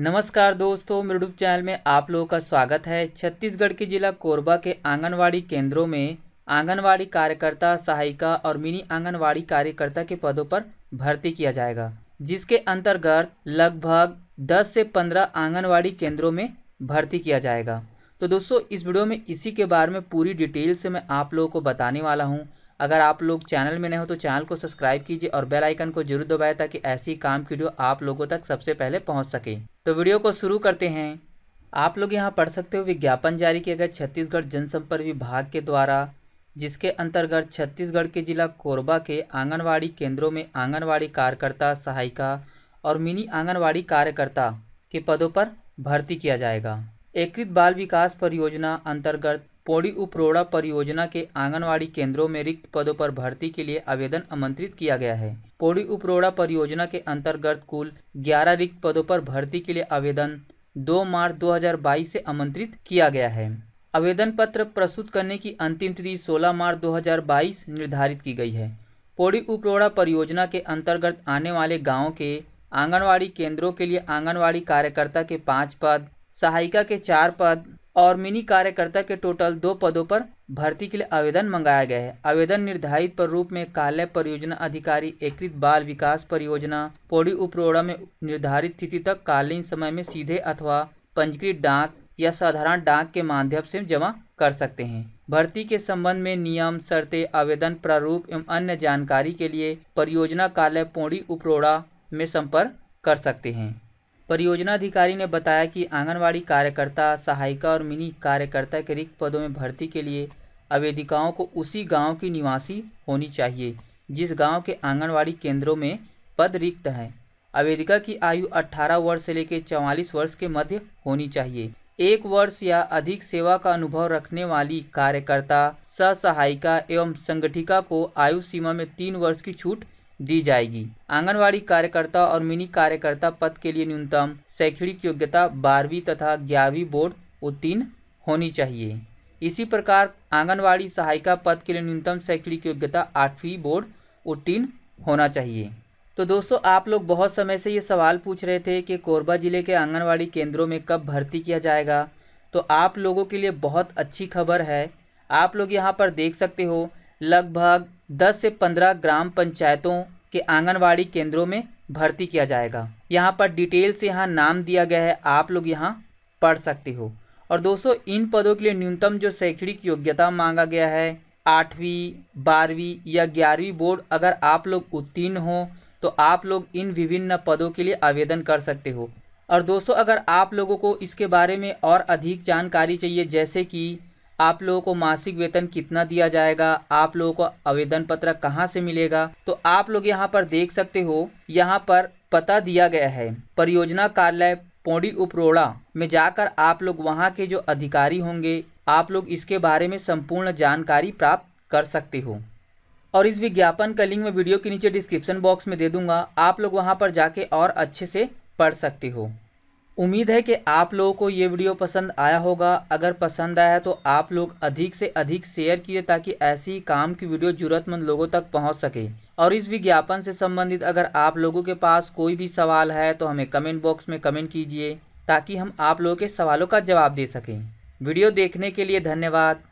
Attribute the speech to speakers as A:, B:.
A: नमस्कार दोस्तों YouTube channel में आप लोगों का स्वागत है छत्तीसगढ़ के जिला कोरबा के आंगनवाड़ी केंद्रों में आंगनवाड़ी कार्यकर्ता सहायिका और मिनी आंगनवाड़ी कार्यकर्ता के पदों पर भर्ती किया जाएगा जिसके अंतर्गत लगभग 10 से 15 आंगनवाड़ी केंद्रों में भर्ती किया जाएगा तो दोस्तों इस वीडियो में इसी के बारे में पूरी डिटेल से मैं आप लोगों को बताने वाला हूँ अगर आप लोग चैनल में नए हो तो चैनल को सब्सक्राइब कीजिए और बेल आइकन को जरूर दबाएं ताकि ऐसी काम की वीडियो आप लोगों तक सबसे पहले पहुँच सके तो वीडियो को शुरू करते हैं आप लोग यहाँ पढ़ सकते हो विज्ञापन जारी किया गया छत्तीसगढ़ जनसंपर्क विभाग के द्वारा जिसके अंतर्गत छत्तीसगढ़ के जिला कोरबा के आंगनबाड़ी केंद्रों में आंगनबाड़ी कार्यकर्ता सहायिका और मिनी आंगनबाड़ी कार्यकर्ता के पदों पर भर्ती किया जाएगा एकीकृत बाल विकास परियोजना अंतर्गत पौड़ी उपरोड़ा परियोजना के आंगनवाड़ी केंद्रों में रिक्त पदों पर भर्ती के लिए आवेदन आमंत्रित किया गया है पौड़ी उपरोड़ा परियोजना के अंतर्गत कुल 11 रिक्त पदों पर भर्ती के लिए आवेदन 2 मार्च 2022 से आमंत्रित किया गया है आवेदन पत्र प्रस्तुत करने की अंतिम तिथि 16 मार्च 2022 निर्धारित की गई है पौड़ी उपरोड़ा परियोजना के अंतर्गत आने वाले गाँव के आंगनवाड़ी केंद्रों के लिए आंगनवाड़ी कार्यकर्ता के पाँच पद सहायिका के चार पद और मिनी कार्यकर्ता के टोटल दो पदों पर भर्ती के लिए आवेदन मंगाया गया है आवेदन निर्धारित रूप में काले परियोजना अधिकारी एकीकृत बाल विकास परियोजना पौड़ी उपरोड़ा में निर्धारित तिथि तक कालीन समय में सीधे अथवा पंजीकृत डाक या साधारण डाक के माध्यम से जमा कर सकते हैं भर्ती के संबंध में नियम शर्तें आवेदन प्रारूप एवं अन्य जानकारी के लिए परियोजना कार्यालय पौड़ी उपरोड़ा में संपर्क कर सकते हैं परियोजना अधिकारी ने बताया कि आंगनबाड़ी कार्यकर्ता सहायिका और मिनी कार्यकर्ता के रिक्त पदों में भर्ती के लिए आवेदिकाओं को उसी गांव की निवासी होनी चाहिए जिस गांव के आंगनबाड़ी केंद्रों में पद रिक्त हैं आवेदिका की आयु 18 वर्ष से लेकर 44 वर्ष के मध्य होनी चाहिए एक वर्ष या अधिक सेवा का अनुभव रखने वाली कार्यकर्ता सहायिका एवं संगठिका को आयु सीमा में तीन वर्ष की छूट दी जाएगी आंगनवाड़ी कार्यकर्ता और मिनी कार्यकर्ता पद के लिए न्यूनतम शैक्षणिक योग्यता बारहवीं तथा ग्यारहवीं बोर्ड उत्तीर्ण होनी चाहिए इसी प्रकार आंगनवाड़ी सहायिका पद के लिए न्यूनतम शैक्षणिक योग्यता आठवीं बोर्ड उत्तीर्ण होना चाहिए तो दोस्तों आप लोग बहुत समय से ये सवाल पूछ रहे थे कि कोरबा ज़िले के आंगनवाड़ी केंद्रों में कब भर्ती किया जाएगा तो आप लोगों के लिए बहुत अच्छी खबर है आप लोग यहाँ पर देख सकते हो लगभग 10 से 15 ग्राम पंचायतों के आंगनवाड़ी केंद्रों में भर्ती किया जाएगा यहाँ पर डिटेल से यहाँ नाम दिया गया है आप लोग यहाँ पढ़ सकते हो और दोस्तों इन पदों के लिए न्यूनतम जो शैक्षणिक योग्यता मांगा गया है आठवीं बारहवीं या ग्यारहवीं बोर्ड अगर आप लोग उत्तीर्ण हो तो आप लोग इन विभिन्न पदों के लिए आवेदन कर सकते हो और दोस्तों अगर आप लोगों को इसके बारे में और अधिक जानकारी चाहिए जैसे कि आप लोगों को मासिक वेतन कितना दिया जाएगा आप लोगों को आवेदन पत्र कहाँ से मिलेगा तो आप लोग यहाँ पर देख सकते हो यहाँ पर पता दिया गया है परियोजना कार्यालय पौड़ी उपरोड़ा में जाकर आप लोग वहाँ के जो अधिकारी होंगे आप लोग इसके बारे में संपूर्ण जानकारी प्राप्त कर सकते हो और इस विज्ञापन का लिंक मैं वीडियो के नीचे डिस्क्रिप्शन बॉक्स में दे दूंगा आप लोग वहाँ पर जाके और अच्छे से पढ़ सकते हो उम्मीद है कि आप लोगों को ये वीडियो पसंद आया होगा अगर पसंद आया तो आप लोग अधिक से अधिक शेयर किए ताकि ऐसी काम की वीडियो जरूरतमंद लोगों तक पहुंच सके और इस विज्ञापन से संबंधित अगर आप लोगों के पास कोई भी सवाल है तो हमें कमेंट बॉक्स में कमेंट कीजिए ताकि हम आप लोगों के सवालों का जवाब दे सकें वीडियो देखने के लिए धन्यवाद